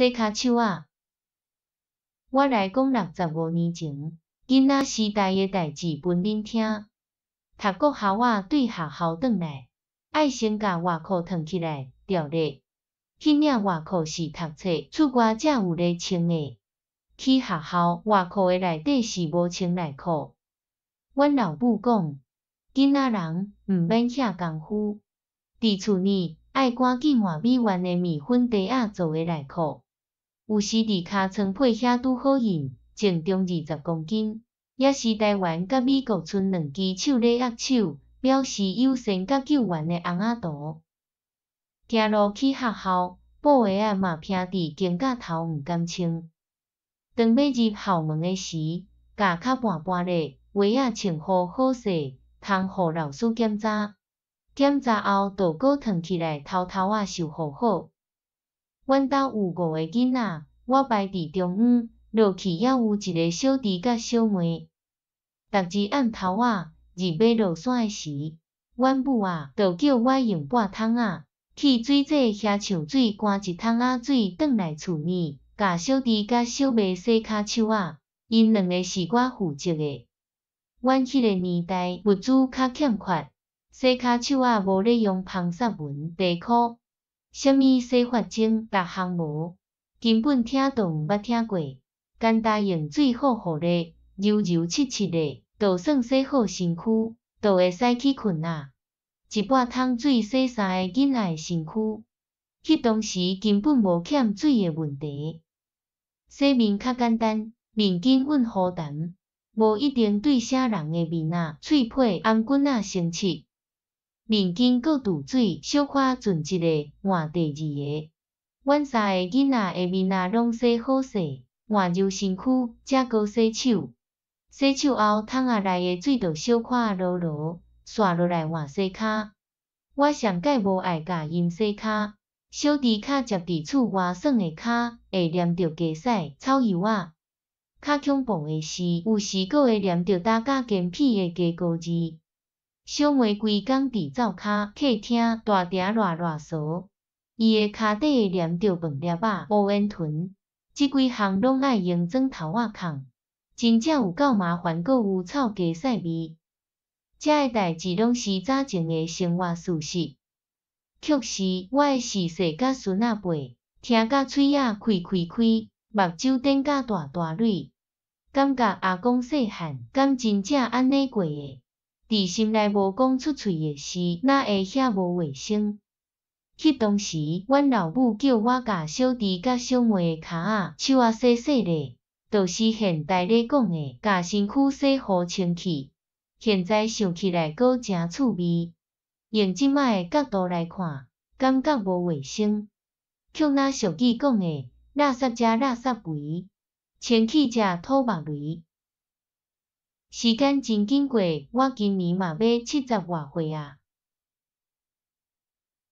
洗骹手啊！我来讲六十五年前囡仔时代诶代志，分恁听。读国校我对学校倒来，爱先甲外裤脱起来吊咧。迄领外裤是读册，厝外才有咧穿诶。去学校外裤诶内底是无穿内裤。阮老母讲，囡仔人毋免遐功夫，伫厝呢爱赶紧换美元诶面粉底仔做诶内裤。有时伫尻床配遐拄好用，净重二十公斤，抑是台湾甲美国伸两支手咧握手，表示友善甲救援的红仔图。行路去学校，布鞋啊嘛披伫肩胛头，毋敢穿。当要入校门诶时，把脚搬搬咧，鞋啊穿好好细，通互老师检查。检查后，就佫藏起来，偷偷啊收好好。阮兜有五个囡仔，我排伫中间，落去抑有一个小弟甲小妹。逐日暗头啊，日尾落山诶时，阮母啊，就叫我用半桶啊去水井遐抢水，赶一桶啊水倒来厝里，甲小弟甲小妹洗骹手啊。因两个是我负责诶。阮迄个年代物资较欠缺，洗骹手啊无咧用芳皂、文地壳。什物洗发精、逐项无，根本听都毋捌听过。简单用水好，好咧，柔柔切切咧，就算洗好身躯，就会使去困啊。一桶水洗三个囡仔身躯，迄当时根本无欠水诶问题。洗面较简单，面巾蘸水湿，无一定对啥人诶面啊、喙皮、红根啊生气。民巾够大水，小可存一个，换第二个。阮三个囡仔下面啊拢洗好洗，换尿身躯则搁洗手。洗手后，桶啊内个水着小可落落，刷落来换洗脚。我上届无爱甲因洗脚，小弟脚接伫厝外耍个脚会粘着鸡屎、草油啊。较恐怖诶是，有时阁会粘着大家健脾诶鸡骨子。小妹规天伫灶骹客厅、大鼎乱乱扫，伊诶骹底粘着饭粒啊、无烟吞，即几项拢爱用砖头仔扛，真正有够麻烦，阁有臭鸡屎味。遮个代志拢是早前诶生活事实，确实，我诶视细甲孙仔辈，听甲喙仔开开开，目睭瞪甲大大蕊，感觉阿公细汉敢真正安尼过诶。伫心内无讲出喙诶事，哪会遐无卫生？迄当时，阮老母叫我甲小弟、甲小妹诶脚啊、手啊洗洗咧，就是现代咧讲诶，甲身躯洗互清气。现在想起来，阁正趣味。用即摆诶角度来看，感觉无卫生。却那俗语讲诶，垃圾食垃圾肥，清气食土毛肥。时间真紧过，我今年嘛要七十偌岁啊。